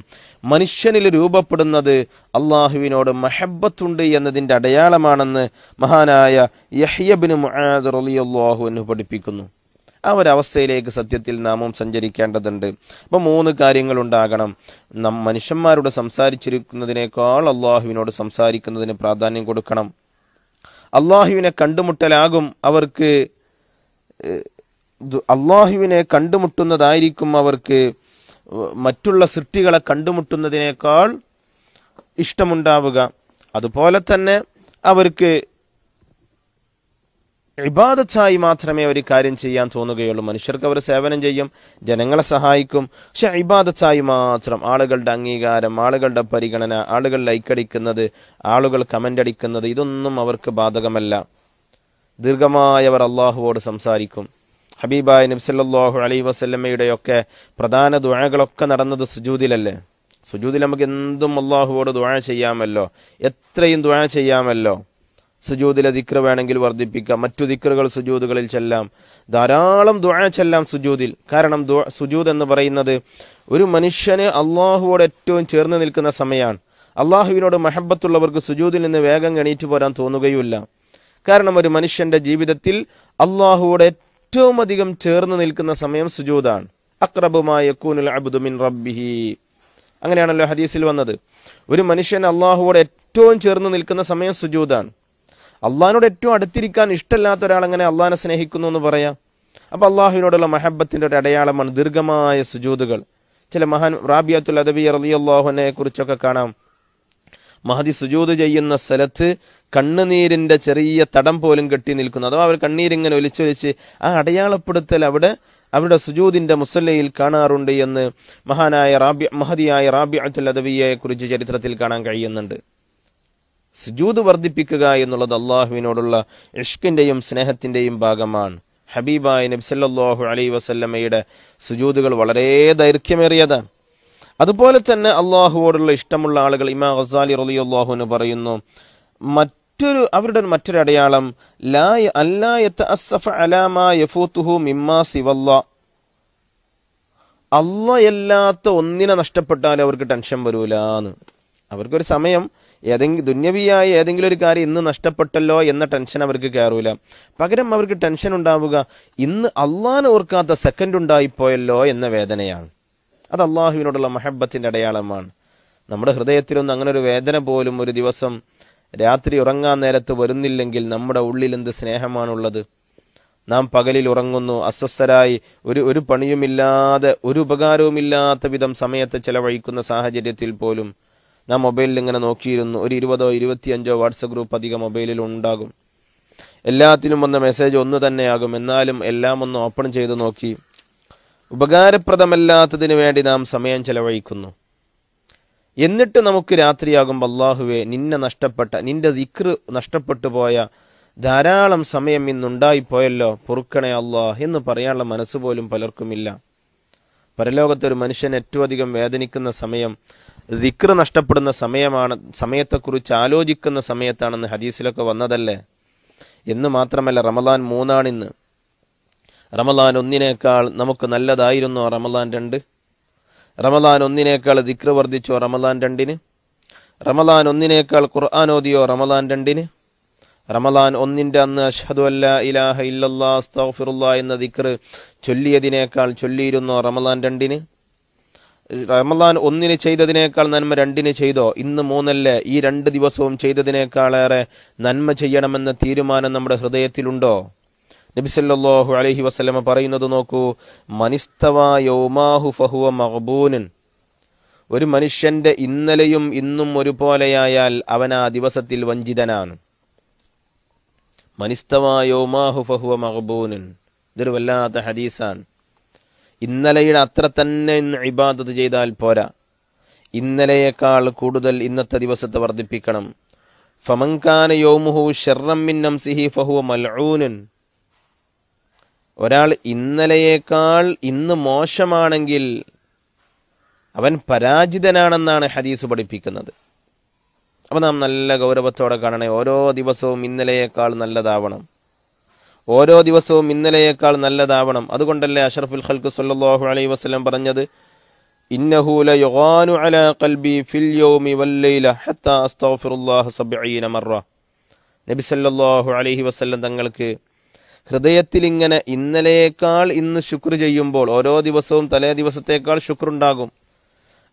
മനുഷ്യനിൽ രൂപപ്പെടുന്നത് അള്ളാഹുവിനോട് മഹബത്തുണ്ട് എന്നതിൻ്റെ അടയാളമാണെന്ന് മഹാനായ യഹ്യബിന് മുഹാദ് റലിയല്ലാഹു എന്ന് പഠിപ്പിക്കുന്നു ആ ഒരവസ്ഥയിലേക്ക് സത്യത്തിൽ നാമം സഞ്ചരിക്കേണ്ടതുണ്ട് അപ്പോൾ മൂന്ന് കാര്യങ്ങളുണ്ടാകണം നം മനുഷ്യന്മാരോട് സംസാരിച്ചിരിക്കുന്നതിനേക്കാൾ അള്ളാഹുവിനോട് സംസാരിക്കുന്നതിന് പ്രാധാന്യം കൊടുക്കണം അള്ളാഹുവിനെ കണ്ടുമുട്ടലാകും അവർക്ക് അള്ളാഹുവിനെ കണ്ടുമുട്ടുന്നതായിരിക്കും അവർക്ക് മറ്റുള്ള സൃഷ്ടികളെ കണ്ടുമുട്ടുന്നതിനേക്കാൾ ഇഷ്ടമുണ്ടാവുക അതുപോലെ തന്നെ അവർക്ക് ഇബാദത്തായി മാത്രമേ ഒരു കാര്യം ചെയ്യാൻ തോന്നുകയുള്ളൂ മനുഷ്യർക്ക് അവർ സേവനം ചെയ്യും ജനങ്ങളെ സഹായിക്കും പക്ഷെ ഇബാദത്തായി മാത്രം ആളുകളുടെ അംഗീകാരം ആളുകളുടെ പരിഗണന ആളുകൾ ലൈക്കടിക്കുന്നത് ആളുകൾ കമൻ്റ് അടിക്കുന്നത് ഇതൊന്നും അവർക്ക് ബാധകമല്ല ദീർഘമായവർ അള്ളാഹുവോട് സംസാരിക്കും ഹബീബായ നബ്സല്ലാഹു അലൈ വസല്ലമ്മയുടെയൊക്കെ പ്രധാന ദുഴകളൊക്കെ നടന്നത് സുജൂതിലല്ലേ സുജൂതിൽ നമുക്ക് എന്തും അള്ളാഹുവോട് ദുഴ ചെയ്യാമല്ലോ എത്രയും ദുഴ ചെയ്യാമല്ലോ സുജൂതിലെ ദിക്ര വേണമെങ്കിൽ വർദ്ധിപ്പിക്കാം മറ്റു ദിക്റുകൾ സുജൂതുകളിൽ ചെല്ലാം ധാരാളം ദുഴ ചെല്ലാം സുജൂതിൽ കാരണം സുജൂദ് എന്ന് പറയുന്നത് ഒരു മനുഷ്യന് അള്ളാഹുവോട് ഏറ്റവും ചേർന്ന് നിൽക്കുന്ന സമയമാണ് അള്ളാഹുവിനോട് മഹബത്തുള്ളവർക്ക് സുജൂതിൽ നിന്ന് വേഗം എണീറ്റ് പോരാൻ തോന്നുകയുമില്ല കാരണം ഒരു മനുഷ്യന്റെ ജീവിതത്തിൽ അള്ളാഹുവോട് ഏറ്റവും അധികം ചേർന്ന് നിൽക്കുന്ന സമയം സുജൂദാണ് അക്രബുമായ റബ്ബിഹി അങ്ങനെയാണല്ലോ ഹദീസിൽ വന്നത് ഒരു മനുഷ്യൻ അള്ളാഹുവോട് ഏറ്റവും ചേർന്ന് നിൽക്കുന്ന സമയം സുജൂദാണ് അള്ളഹാനോട് ഏറ്റവും അടുത്തിരിക്കാൻ ഇഷ്ടമില്ലാത്ത ഒരാൾ അങ്ങനെ അള്ളഹാനെ സ്നേഹിക്കുന്നു എന്ന് പറയാം അപ്പോൾ അള്ളാഹുവിനോടുള്ള മഹബത്തിൻ്റെ ഒരു അടയാളമാണ് ദീർഘമായ സുജൂതുകൾ ചില മഹാൻ റാബിയത്തുൽ അദബി അലി അള്ളാഹുനെ കുറിച്ചൊക്കെ കാണാം മഹദി സുജൂത് ചെയ്യുന്ന സ്ഥലത്ത് കണ്ണുനീരിൻ്റെ ചെറിയ തടം പോലും കെട്ടി നിൽക്കുന്നു അഥവാ അവർ കണ്ണീരിങ്ങനെ ഒലിച്ചൊലിച്ച് ആ അടയാളപ്പെടുത്തൽ അവിടെ അവരുടെ സുജൂദിൻ്റെ മുസല്ലയിൽ കാണാറുണ്ട് എന്ന് മഹാനായ റാബി മഹതിയായ റാബിഅത്തുൽ അദബിയെ കുറിച്ച് ചരിത്രത്തിൽ കാണാൻ കഴിയുന്നുണ്ട് സുജൂത് വർദ്ധിപ്പിക്കുക എന്നുള്ളത് അള്ളാഹുവിനോടുള്ള ഇഷ്കിൻ്റെയും സ്നേഹത്തിൻ്റെയും ഭാഗമാണ് ഹബീബായ നബ്സല്ലാഹു അലൈ വസല്ലമ്മയുടെ സുജൂതുകൾ വളരെ ദൈർഘ്യമേറിയതാണ് അതുപോലെ തന്നെ അള്ളാഹുവോടുള്ള ഇഷ്ടമുള്ള ആളുകൾ ഇമാ ഗസാലി റലി എന്ന് പറയുന്നു മറ്റൊരു അവരുടെ മറ്റൊരു അടയാളം ലാ അല്ലായത്ത് അസഫ് അലാമ യഫൂത്തുഹു മിമ്മാ സിവല്ലാ അല്ല അല്ലാത്ത ഒന്നിനെ നഷ്ടപ്പെട്ടാലും അവർക്ക് ടെൻഷൻ വരൂലാന്ന് അവർക്കൊരു സമയം ഏതെങ്കിലും ദുന്യവിയായ ഏതെങ്കിലും ഒരു കാര്യം ഇന്ന് നഷ്ടപ്പെട്ടല്ലോ എന്ന ടെൻഷൻ അവർക്ക് കയറൂല പകരം അവർക്ക് ടെൻഷൻ ഉണ്ടാവുക ഇന്ന് അള്ളാൻ ഓർക്കാത്ത സെക്കൻഡ് ഉണ്ടായിപ്പോയല്ലോ എന്ന വേദനയാണ് അത് അള്ളാഹുവിനോടുള്ള മഹബത്തിൻ്റെ അടയാളമാണ് നമ്മുടെ ഹൃദയത്തിലൊന്നും അങ്ങനെ ഒരു വേദന പോലും ഒരു ദിവസം രാത്രി ഉറങ്ങാൻ നേരത്ത് വരുന്നില്ലെങ്കിൽ നമ്മുടെ ഉള്ളിൽ എന്ത് സ്നേഹമാണുള്ളത് നാം പകലിൽ ഉറങ്ങുന്നു അസ്വസ്ഥരായി ഒരു ഒരു പണിയുമില്ലാതെ ഒരു ഉപകാരവുമില്ലാത്ത വിധം സമയത്ത് ചെലവഴിക്കുന്ന സാഹചര്യത്തിൽ പോലും ഞാൻ മൊബൈലിൽ ഇങ്ങനെ നോക്കിയിരുന്നു ഒരു ഇരുപതോ ഇരുപത്തിയഞ്ചോ വാട്സപ്പ് ഗ്രൂപ്പ് അധികം മൊബൈലിൽ ഉണ്ടാകും എല്ലാത്തിലും വന്ന മെസ്സേജ് ഒന്ന് തന്നെയാകും എന്നാലും എല്ലാം ഒന്ന് ഓപ്പൺ ചെയ്ത് നോക്കി ഉപകാരപ്രദമല്ലാത്തതിനു വേണ്ടി നാം സമയം ചെലവഴിക്കുന്നു എന്നിട്ട് നമുക്ക് രാത്രിയാകുമ്പോൾ അള്ളാഹുവെ നിന്നെ നഷ്ടപ്പെട്ട നിന്റെ ദിക്റ് നഷ്ടപ്പെട്ടു പോയ ധാരാളം സമയം ഇന്നുണ്ടായിപ്പോയല്ലോ പൊറുക്കണേ അള്ളാ എന്ന് പറയാനുള്ള മനസ്സ് പോലും പലർക്കുമില്ല പരലോകത്തൊരു മനുഷ്യൻ ഏറ്റവും അധികം വേദനിക്കുന്ന സമയം ദിക്ര നഷ്ടപ്പെടുന്ന സമയമാണ് സമയത്തെക്കുറിച്ച് ആലോചിക്കുന്ന സമയത്താണെന്ന് ഹദീസിലൊക്കെ വന്നതല്ലേ എന്ന് മാത്രമല്ല റമദാൻ മൂന്നാണിന്ന് റമദാൻ ഒന്നിനേക്കാൾ നമുക്ക് നല്ലതായിരുന്നോ റമദാൻ രണ്ട് റമദാൻ ഒന്നിനേക്കാൾ ദിക്ര വർദ്ധിച്ചോ റമദാൻ രണ്ടിന് റമദാൻ ഒന്നിനേക്കാൾ ഖുർആൻ ഓതിയോ റമദാൻ രണ്ടിന് റമദാൻ ഒന്നിൻ്റെ അന്ന് അഷ്ഹദു അല്ല ഇലാഹ ഇല്ലാ അസ്തഗ്ഫിറുല്ലാ എന്ന ദിക്ർ ചൊല്ലിയതിനേക്കാൾ ചൊല്ലിയിരുന്നോ റമദാൻ രണ്ടിന് റമദാൻ ഒന്നിന് ചെയ്തതിനേക്കാൾ നന്മ രണ്ടിന് ചെയ്തോ ഇന്ന് മൂന്നല്ലേ ഈ രണ്ട് ദിവസവും ചെയ്തതിനേക്കാളേറെ നന്മ ചെയ്യണമെന്ന തീരുമാനം നമ്മുടെ ഹൃദയത്തിലുണ്ടോ നബിസല്ലാഹു അലഹി വസ്ലമ പറയുന്നത് നോക്കൂ മനിസ്തവ യൗമാഹു ഫഹുവ മഹബൂനൻ ഒരു മനുഷ്യന്റെ ഇന്നലെയും ഇന്നും ഒരുപോലെയായാൽ അവൻ ആ ദിവസത്തിൽ വഞ്ചിതനാണ് മനിസ്തവ യൗമാഹു ഫഹുവ മഹബൂനൻ ഇതൊരു വല്ലാത്ത ഹദീസാണ് ഇന്നലെയുടെ അത്ര തന്നെ ഇന്ന് ഇബാദത്ത് ചെയ്താൽ പോരാ ഇന്നലെയേക്കാൾ കൂടുതൽ ഇന്നത്തെ ദിവസത്തെ വർദ്ധിപ്പിക്കണം ഫമങ്കാന യോമുഹു മിന്നം സിഹി ഫഹു മൽഊനുൻ ഒരാൾ ഇന്നലെയേക്കാൾ ഇന്ന് മോശമാണെങ്കിൽ അവൻ പരാജിതനാണെന്നാണ് ഹദീസ് പഠിപ്പിക്കുന്നത് അപ്പോൾ നാം നല്ല ഗൗരവത്തോടെ കാണണേ ഓരോ ദിവസവും ഇന്നലെയേക്കാൾ നല്ലതാവണം ഓരോ ദിവസവും ഇന്നലെയേക്കാൾ നല്ലതാവണം അതുകൊണ്ടല്ലേ അഷറഫുൽ ഖൽക്ക് സല്ലാഹു അലൈഹി വസ്ലം പറഞ്ഞത് ഇന്നഹൂല യുഗാനു അല ഫിൽ നബി സല്ലല്ലാഹു അലൈഹി വസല്ലം തങ്ങൾക്ക് ഹൃദയത്തിൽ ഇങ്ങനെ ഇന്നലെയേക്കാൾ ഇന്ന് ശുക്ർ ചെയ്യുമ്പോൾ ഓരോ ദിവസവും തലേ ദിവസത്തേക്കാൾ ശുക്രുണ്ടാകും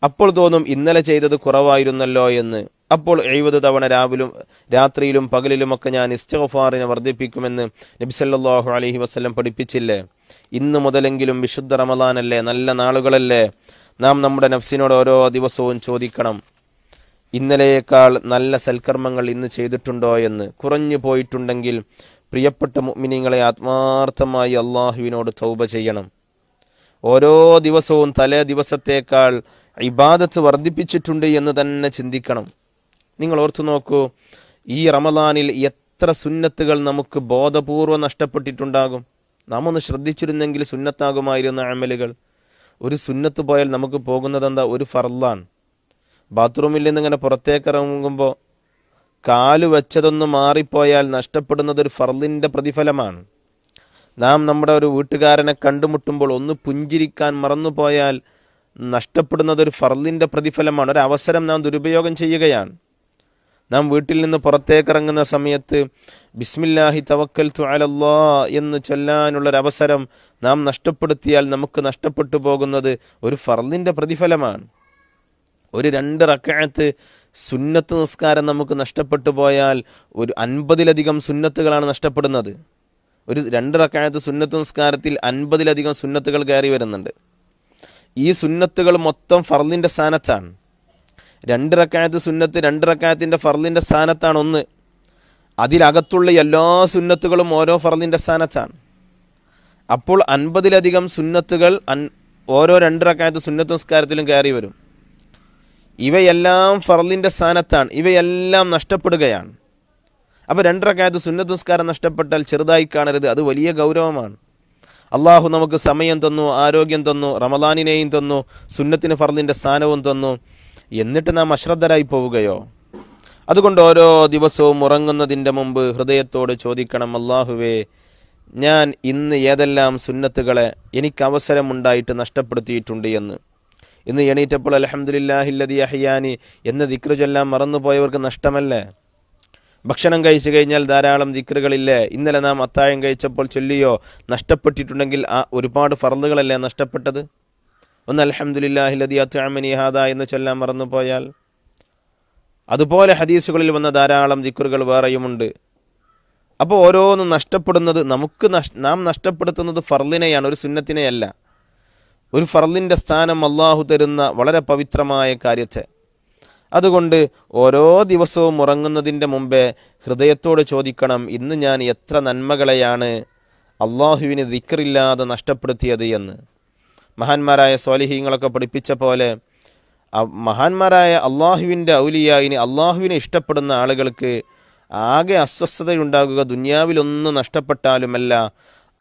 അപ്പോൾ തോന്നും ഇന്നലെ ചെയ്തത് കുറവായിരുന്നല്ലോ എന്ന് അപ്പോൾ എഴുപത് തവണ രാവിലും രാത്രിയിലും പകലിലുമൊക്കെ ഞാൻ ഇസ്തഫാറിനെ വർദ്ധിപ്പിക്കുമെന്ന് നബിസല്ലാഹു അലഹി വസ്ല്ലം പഠിപ്പിച്ചില്ലേ ഇന്ന് മുതലെങ്കിലും വിശുദ്ധ റമദാനല്ലേ നല്ല നാളുകളല്ലേ നാം നമ്മുടെ നഫ്സിനോട് ഓരോ ദിവസവും ചോദിക്കണം ഇന്നലെയേക്കാൾ നല്ല സൽക്കർമ്മങ്ങൾ ഇന്ന് ചെയ്തിട്ടുണ്ടോ എന്ന് കുറഞ്ഞു പോയിട്ടുണ്ടെങ്കിൽ പ്രിയപ്പെട്ട മുഗ്മിനിങ്ങളെ ആത്മാർത്ഥമായി അള്ളാഹുവിനോട് തൗബ ചെയ്യണം ഓരോ ദിവസവും തലേ ദിവസത്തേക്കാൾ ഇബാദത്ത് വർദ്ധിപ്പിച്ചിട്ടുണ്ട് എന്ന് തന്നെ ചിന്തിക്കണം നിങ്ങൾ ഓർത്തു നോക്കൂ ഈ റമദാനിൽ എത്ര സുന്നത്തുകൾ നമുക്ക് ബോധപൂർവം നഷ്ടപ്പെട്ടിട്ടുണ്ടാകും നാം ഒന്ന് ശ്രദ്ധിച്ചിരുന്നെങ്കിൽ സുന്നത്താകുമായിരുന്ന അമലുകൾ ഒരു സുന്നത്ത് പോയാൽ നമുക്ക് പോകുന്നത് എന്താ ഒരു ഫർലാൻ ബാത്റൂമിൽ ഇങ്ങനെ പുറത്തേക്ക് ഇറങ്ങുമ്പോൾ കാല് വെച്ചതൊന്ന് മാറിപ്പോയാൽ നഷ്ടപ്പെടുന്നത് ഒരു ഫർലിൻ്റെ പ്രതിഫലമാണ് നാം നമ്മുടെ ഒരു വീട്ടുകാരനെ കണ്ടുമുട്ടുമ്പോൾ ഒന്ന് പുഞ്ചിരിക്കാൻ മറന്നുപോയാൽ നഷ്ടപ്പെടുന്നത് ഒരു ഫർലിൻ്റെ പ്രതിഫലമാണ് ഒരു അവസരം നാം ദുരുപയോഗം ചെയ്യുകയാണ് നാം വീട്ടിൽ നിന്ന് പുറത്തേക്കിറങ്ങുന്ന സമയത്ത് ബിസ്മില്ലാഹി തവക്കൽ തുലല്ലാ എന്ന് ചൊല്ലാനുള്ളൊരവസരം നാം നഷ്ടപ്പെടുത്തിയാൽ നമുക്ക് നഷ്ടപ്പെട്ടു പോകുന്നത് ഒരു ഫർദിൻ്റെ പ്രതിഫലമാണ് ഒരു രണ്ട് റക്കായത്ത് സുന്നത്ത് നിസ്കാരം നമുക്ക് നഷ്ടപ്പെട്ടു പോയാൽ ഒരു അൻപതിലധികം സുന്നത്തുകളാണ് നഷ്ടപ്പെടുന്നത് ഒരു രണ്ട് റക്കായത്ത് സുന്നത്ത് നിസ്കാരത്തിൽ അൻപതിലധികം സുന്നത്തുകൾ കയറി വരുന്നുണ്ട് ഈ സുന്നത്തുകൾ മൊത്തം ഫർദിൻ്റെ സ്ഥാനത്താണ് രണ്ട് റക്കായത്ത് സുന്നത്ത് രണ്ട് റക്കായത്തിൻ്റെ ഫർലിൻ്റെ സ്ഥാനത്താണ് ഒന്ന് അതിലകത്തുള്ള എല്ലാ സുന്നത്തുകളും ഓരോ ഫർലിൻ്റെ സ്ഥാനത്താണ് അപ്പോൾ അൻപതിലധികം സുന്നത്തുകൾ ഓരോ രണ്ട് റക്കായത്ത് സുന്നത്ത് സംസ്കാരത്തിലും കയറി വരും ഇവയെല്ലാം ഫർലിൻ്റെ സ്ഥാനത്താണ് ഇവയെല്ലാം നഷ്ടപ്പെടുകയാണ് അപ്പോൾ രണ്ടരക്കാലത്ത് സുന്നത്ത് സംസ്കാരം നഷ്ടപ്പെട്ടാൽ ചെറുതായി കാണരുത് അത് വലിയ ഗൗരവമാണ് അള്ളാഹു നമുക്ക് സമയം തന്നു ആരോഗ്യം തന്നു റമദാനിനെയും തന്നു സുന്നത്തിന് ഫർലിൻ്റെ സ്ഥാനവും തന്നു എന്നിട്ട് നാം അശ്രദ്ധരായി പോവുകയോ അതുകൊണ്ട് ഓരോ ദിവസവും ഉറങ്ങുന്നതിൻ്റെ മുമ്പ് ഹൃദയത്തോട് ചോദിക്കണം അള്ളാഹുവേ ഞാൻ ഇന്ന് ഏതെല്ലാം സുന്നത്തുകളെ എനിക്ക് അവസരമുണ്ടായിട്ട് നഷ്ടപ്പെടുത്തിയിട്ടുണ്ട് എന്ന് ഇന്ന് എണീറ്റപ്പോൾ അലഹമുല്ലാഹില്ലതി അഹിയാനി എന്ന ദിക്രുചെല്ലാം മറന്നുപോയവർക്ക് നഷ്ടമല്ലേ ഭക്ഷണം കഴിച്ചു കഴിഞ്ഞാൽ ധാരാളം ദിക്റുകളില്ലേ ഇന്നലെ നാം അത്താഴം കഴിച്ചപ്പോൾ ചൊല്ലിയോ നഷ്ടപ്പെട്ടിട്ടുണ്ടെങ്കിൽ ആ ഒരുപാട് ഫറലുകളല്ലേ നഷ്ടപ്പെട്ടത് ഒന്ന് അലഹമുല്ലാഹിലതി അത്യാമനി ഹാദ എന്ന് ചൊല്ലാൻ മറന്നുപോയാൽ അതുപോലെ ഹദീസുകളിൽ വന്ന ധാരാളം ദിക്കുറുകൾ വേറെയുമുണ്ട് അപ്പോൾ ഓരോന്നും നഷ്ടപ്പെടുന്നത് നമുക്ക് നാം നഷ്ടപ്പെടുത്തുന്നത് ഫർലിനെയാണ് ഒരു സുന്നത്തിനെയല്ല ഒരു ഫർലിൻ്റെ സ്ഥാനം അള്ളാഹു തരുന്ന വളരെ പവിത്രമായ കാര്യത്തെ അതുകൊണ്ട് ഓരോ ദിവസവും ഉറങ്ങുന്നതിൻ്റെ മുമ്പേ ഹൃദയത്തോട് ചോദിക്കണം ഇന്ന് ഞാൻ എത്ര നന്മകളെയാണ് അള്ളാഹുവിന് ദിക്കറില്ലാതെ നഷ്ടപ്പെടുത്തിയത് എന്ന് മഹാന്മാരായ സ്വാലിഹീങ്ങളൊക്കെ പഠിപ്പിച്ച പോലെ മഹാന്മാരായ അള്ളാഹുവിൻ്റെ ഔലിയായിനി അള്ളാഹുവിനെ ഇഷ്ടപ്പെടുന്ന ആളുകൾക്ക് ആകെ അസ്വസ്ഥതയുണ്ടാകുക ദുന്യാവിലൊന്നും നഷ്ടപ്പെട്ടാലുമല്ല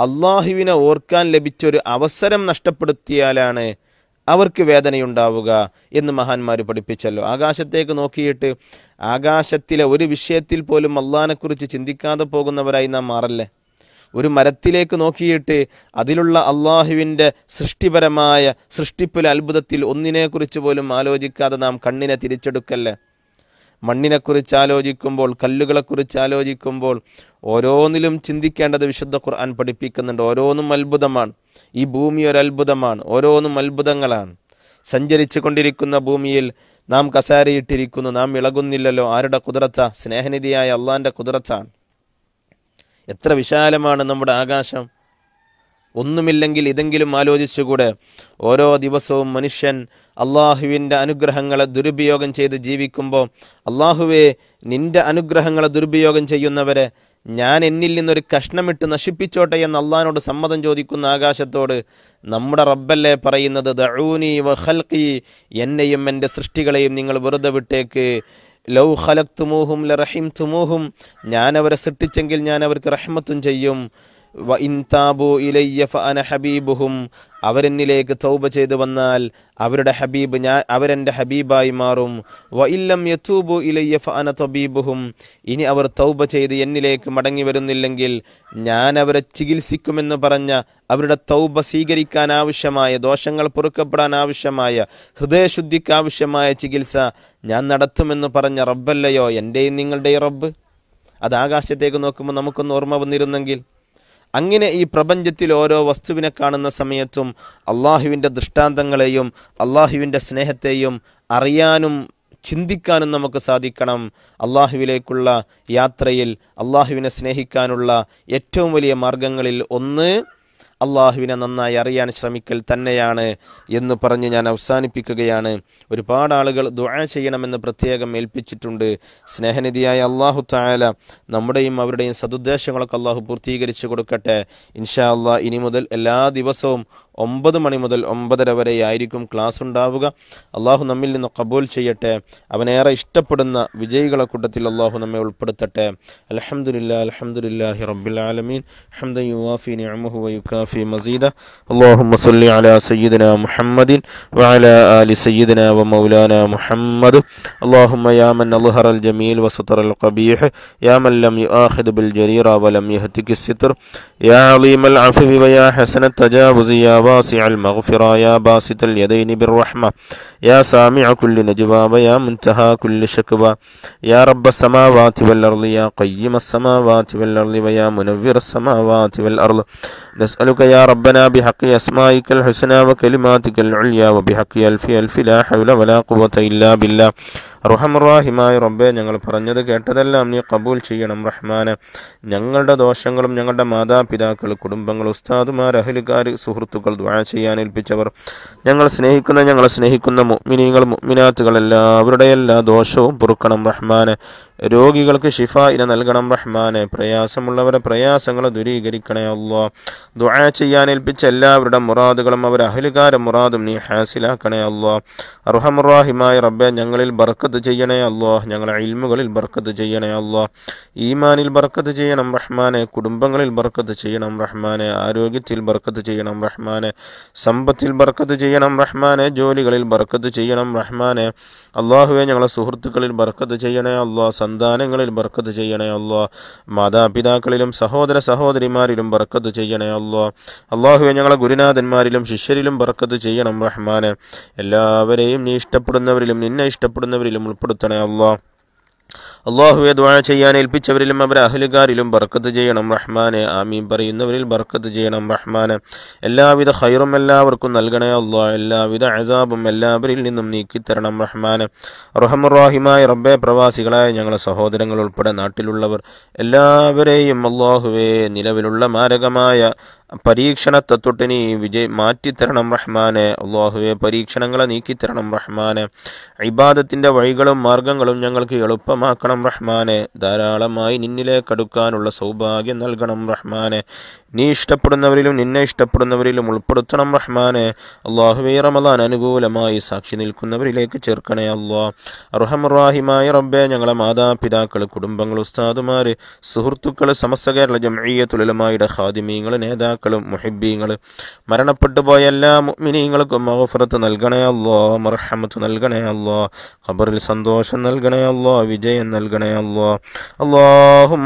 അള്ളാഹുവിനെ ഓർക്കാൻ ലഭിച്ചൊരു അവസരം നഷ്ടപ്പെടുത്തിയാലാണ് അവർക്ക് വേദനയുണ്ടാവുക എന്ന് മഹാന്മാർ പഠിപ്പിച്ചല്ലോ ആകാശത്തേക്ക് നോക്കിയിട്ട് ആകാശത്തിലെ ഒരു വിഷയത്തിൽ പോലും അള്ളഹാനെക്കുറിച്ച് ചിന്തിക്കാതെ പോകുന്നവരായി നാം മാറല്ലേ ഒരു മരത്തിലേക്ക് നോക്കിയിട്ട് അതിലുള്ള അള്ളാഹുവിൻ്റെ സൃഷ്ടിപരമായ സൃഷ്ടിപ്പിലെ അത്ഭുതത്തിൽ ഒന്നിനെക്കുറിച്ച് പോലും ആലോചിക്കാതെ നാം കണ്ണിനെ തിരിച്ചെടുക്കല്ലേ മണ്ണിനെക്കുറിച്ച് ആലോചിക്കുമ്പോൾ കല്ലുകളെക്കുറിച്ച് ആലോചിക്കുമ്പോൾ ഓരോന്നിലും ചിന്തിക്കേണ്ടത് വിശുദ്ധ ഖുർആൻ പഠിപ്പിക്കുന്നുണ്ട് ഓരോന്നും അത്ഭുതമാണ് ഈ ഭൂമി ഒരു അത്ഭുതമാണ് ഓരോന്നും അത്ഭുതങ്ങളാണ് സഞ്ചരിച്ചു കൊണ്ടിരിക്കുന്ന ഭൂമിയിൽ നാം കസാരയിട്ടിരിക്കുന്നു നാം ഇളകുന്നില്ലല്ലോ ആരുടെ കുതിരച്ച സ്നേഹനിധിയായ അള്ളാൻ്റെ കുതിരച്ചാണ് എത്ര വിശാലമാണ് നമ്മുടെ ആകാശം ഒന്നുമില്ലെങ്കിൽ ഇതെങ്കിലും ആലോചിച്ചുകൂടെ ഓരോ ദിവസവും മനുഷ്യൻ അള്ളാഹുവിൻ്റെ അനുഗ്രഹങ്ങളെ ദുരുപയോഗം ചെയ്ത് ജീവിക്കുമ്പോൾ അള്ളാഹുവെ നിന്റെ അനുഗ്രഹങ്ങളെ ദുരുപയോഗം ചെയ്യുന്നവരെ ഞാൻ എന്നിൽ നിന്നൊരു കഷ്ണമിട്ട് നശിപ്പിച്ചോട്ടെ എന്ന് അള്ളഹാനോട് സമ്മതം ചോദിക്കുന്ന ആകാശത്തോട് നമ്മുടെ റബ്ബല്ലേ പറയുന്നത് ദഴൂനി വഹൽക്കി എന്നെയും എൻ്റെ സൃഷ്ടികളെയും നിങ്ങൾ വെറുതെ വിട്ടേക്ക് ലൗ ഖലക്തുമൂഹും ലറഹിം തുമോഹും ഞാൻ അവരെ സൃഷ്ടിച്ചെങ്കിൽ ഞാൻ അവർക്ക് റഹ്മത്തും ചെയ്യും ഹബീബുഹും അവരെന്നിലേക്ക് തൗബ ചെയ്തു വന്നാൽ അവരുടെ ഹബീബ് ഞാൻ അവരെൻ്റെ ഹബീബായി മാറും വ ഇല്ലം യത്തൂബു ഇലയ്യ ഫന തബീബുഹും ഇനി അവർ തൗബ ചെയ്ത് എന്നിലേക്ക് മടങ്ങി വരുന്നില്ലെങ്കിൽ ഞാൻ അവരെ ചികിത്സിക്കുമെന്ന് പറഞ്ഞ അവരുടെ തൗബ സ്വീകരിക്കാൻ ആവശ്യമായ ദോഷങ്ങൾ പൊറുക്കപ്പെടാൻ ആവശ്യമായ ഹൃദയശുദ്ധിക്ക് ആവശ്യമായ ചികിത്സ ഞാൻ നടത്തുമെന്ന് പറഞ്ഞ റബ്ബല്ലയോ എൻ്റെയും നിങ്ങളുടെയും റബ്ബ് അത് ആകാശത്തേക്ക് നോക്കുമ്പോൾ നമുക്കൊന്ന് ഓർമ്മ വന്നിരുന്നെങ്കിൽ അങ്ങനെ ഈ പ്രപഞ്ചത്തിൽ ഓരോ വസ്തുവിനെ കാണുന്ന സമയത്തും അള്ളാഹുവിൻ്റെ ദൃഷ്ടാന്തങ്ങളെയും അള്ളാഹുവിൻ്റെ സ്നേഹത്തെയും അറിയാനും ചിന്തിക്കാനും നമുക്ക് സാധിക്കണം അള്ളാഹുവിലേക്കുള്ള യാത്രയിൽ അള്ളാഹുവിനെ സ്നേഹിക്കാനുള്ള ഏറ്റവും വലിയ മാർഗങ്ങളിൽ ഒന്ന് അള്ളാഹുവിനെ നന്നായി അറിയാൻ ശ്രമിക്കൽ തന്നെയാണ് എന്ന് പറഞ്ഞ് ഞാൻ അവസാനിപ്പിക്കുകയാണ് ഒരുപാട് ആളുകൾ ദുആ ചെയ്യണമെന്ന് പ്രത്യേകം ഏൽപ്പിച്ചിട്ടുണ്ട് സ്നേഹനിധിയായ അള്ളാഹു തായാല നമ്മുടെയും അവരുടെയും സതുദ്ദേശങ്ങളൊക്കെ അള്ളാഹു പൂർത്തീകരിച്ചു കൊടുക്കട്ടെ ഇൻഷാ അള്ളാഹ് ഇനി മുതൽ എല്ലാ ദിവസവും ഒമ്പത് മണി മുതൽ ഒമ്പതര ആയിരിക്കും ക്ലാസ് ഉണ്ടാവുക അള്ളാഹു നമ്മിൽ നിന്ന് കബൂൽ ചെയ്യട്ടെ അവനേറെ ഇഷ്ടപ്പെടുന്ന വിജയികളെ കൂട്ടത്തിൽ അള്ളാഹു നമ്മെ ഉൾപ്പെടുത്തട്ടെ അലഹമുല്ലാഹ് ولم يهتك الستر يا عظيم العفو ويا حسن التجاوز يا با واسع المغفرة يا باسط اليدين بالرحمة يا سامع كل نجوى يا منتهى كل شكوى يا رب السماوات والأرض يا قيم السماوات والأرض ويا منور السماوات والأرض نسألك يا ربنا بحق أسمائك الحسنى وكلماتك العليا وبحق ألف ألف لا حول ولا قوة إلا بالله റഹമുറാഹിമായ റബ്ബെ ഞങ്ങൾ പറഞ്ഞത് കേട്ടതെല്ലാം നീ കബൂൽ ചെയ്യണം റഹ്മാനെ ഞങ്ങളുടെ ദോഷങ്ങളും ഞങ്ങളുടെ മാതാപിതാക്കൾ കുടുംബങ്ങൾ ഉസ്താദുമാർ അഹലുകാർ സുഹൃത്തുക്കൾ ദ്വാ ചെയ്യാൻ ഏൽപ്പിച്ചവർ ഞങ്ങൾ സ്നേഹിക്കുന്ന ഞങ്ങളെ സ്നേഹിക്കുന്ന മുഗ്മിനികൾ മുഗ്മിനാത്തുകൾ എല്ലാവരുടെ എല്ലാ ദോഷവും പൊറുക്കണം റഹ്മാനെ രോഗികൾക്ക് ഷിഫ ഇന നൽകണം റഹ്മാനെ പ്രയാസമുള്ളവരെ പ്രയാസങ്ങളെ ദുരീകരിക്കണേ അല്ലോ ദുആ ചെയ്യാൻ ഏൽപ്പിച്ച എല്ലാവരുടെ മുറാദുകളും അവർ അഹലുകാര മുറാദും നീ ഹാസിലാക്കണേ അല്ലോ അർഹമുറാഹിമായ റബ്ബെ ഞങ്ങളിൽ ബർക്ക ബർക്കത്ത് ചെയ്യണേ അല്ലോ ഞങ്ങളെ ഇൽമുകളിൽ ബർക്കത്ത് ചെയ്യണേ അല്ലോ ഈമാനിൽ ബർക്കത്ത് ചെയ്യണം റഹ്മാനെ കുടുംബങ്ങളിൽ ബർക്കത്ത് ചെയ്യണം റഹ്മാനെ ആരോഗ്യത്തിൽ ബർക്കത്ത് ചെയ്യണം റഹ്മാനെ സമ്പത്തിൽ ബർക്കത്ത് ചെയ്യണം റഹ്മാനെ ജോലികളിൽ ബർക്കത്ത് ചെയ്യണം റഹ്മാനെ അള്ളാഹുവെ ഞങ്ങളെ സുഹൃത്തുക്കളിൽ ബർക്കത്ത് ചെയ്യണേ അള്ളാഹ് സന്താനങ്ങളിൽ ബർക്കത്ത് ചെയ്യണേ അള്ളാഹ് മാതാപിതാക്കളിലും സഹോദര സഹോദരിമാരിലും ബർക്കത്ത് ചെയ്യണേ അള്ളാഹ് അള്ളാഹുവെ ഞങ്ങളെ ഗുരുനാഥന്മാരിലും ശിഷ്യരിലും ബർക്കത്ത് ചെയ്യണം റഹ്മാനെ എല്ലാവരെയും നീ ഇഷ്ടപ്പെടുന്നവരിലും നിന്നെ ഇഷ്ടപ്പെടുന്നവരിലും ഉൾപ്പെടുത്തണേ അള്ളാഹ് അള്ളാഹുവെ ദ്വാഴ ചെയ്യാൻ ഏൽപ്പിച്ചവരിലും അവരെ അഹലുകാരിലും ബർക്കത്ത് ചെയ്യണം റഹ്മാനെ ആമീൻ പറയുന്നവരിൽ ബർക്കത്ത് ചെയ്യണം റഹ്മാനെ എല്ലാവിധ ഹൈറും എല്ലാവർക്കും നൽകണേ അള്ളാ എല്ലാവിധ അതാബും എല്ലാവരിൽ നിന്നും നീക്കിത്തരണം റഹ്മാനെ റഹമുറാഹിമായ റബ്ബെ പ്രവാസികളായ ഞങ്ങളെ സഹോദരങ്ങൾ ഉൾപ്പെടെ നാട്ടിലുള്ളവർ എല്ലാവരെയും അള്ളാഹുവെ നിലവിലുള്ള മാരകമായ പരീക്ഷണത്വത്തൊട്ട് നീ വിജയ് മാറ്റിത്തരണം റഹ്മാന് അള്ളാഹുവെ പരീക്ഷണങ്ങളെ നീക്കിത്തരണം റഹ്മാന് ഇബാദത്തിൻ്റെ വഴികളും മാർഗങ്ങളും ഞങ്ങൾക്ക് എളുപ്പമാക്കണം റഹ്മാനെ ധാരാളമായി നിന്നിലേക്കടുക്കാനുള്ള സൗഭാഗ്യം നൽകണം റഹ്മാനെ നീ ഇഷ്ടപ്പെടുന്നവരിലും നിന്നെ ഇഷ്ടപ്പെടുന്നവരിലും ഉൾപ്പെടുത്തണം റഹ്മാനെ അള്ളാഹുബൈ റമദാൻ അനുകൂലമായി സാക്ഷി നിൽക്കുന്നവരിലേക്ക് ചേർക്കണേ അള്ളാ അർഹമുറാഹിമായ റബ്ബെ ഞങ്ങളെ മാതാപിതാക്കൾ കുടുംബങ്ങൾ ഉസ്താദുമാർ സുഹൃത്തുക്കൾ സമസ്ത കേരള ജംഈയത്തുലമായുടെ ഹാദിമീങ്ങൾ നേതാക്കളും മുഹിബീങ്ങൾ മരണപ്പെട്ടു പോയ എല്ലാ മിനിങ്ങൾക്കും മഹഫറത്ത് നൽകണേ അല്ലോ മർഹമത്ത് നൽകണേ അല്ലോ ഖബറിൽ സന്തോഷം നൽകണേ അല്ലോ വിജയം നൽകണേ അല്ലോ അള്ളാഹും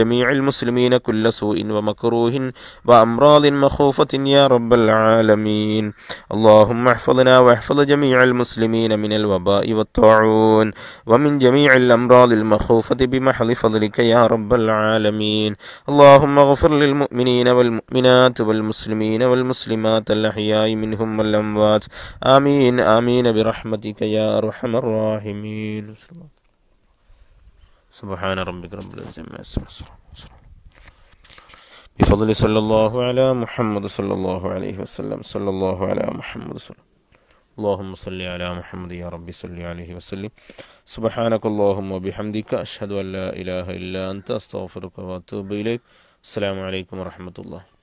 ജമീഅൽ മുസ്ലിമീന കുല്ല ومكروه وأمراض مخوفة يا رب العالمين اللهم احفظنا واحفظ جميع المسلمين من الوباء والطاعون ومن جميع الأمراض المخوفة بمحض فضلك يا رب العالمين اللهم اغفر للمؤمنين والمؤمنات والمسلمين والمسلمات الأحياء منهم والأموات آمين آمين برحمتك يا أرحم الراحمين سبحان ربك رب العزة عما يصفون بفضل صلى الله على محمد صلى الله عليه وسلم صلى الله على محمد صلى اللهم صل على محمد يا ربي صل عليه وسلم سبحانك اللهم وبحمدك اشهد ان لا اله الا انت استغفرك واتوب اليك السلام عليكم ورحمه الله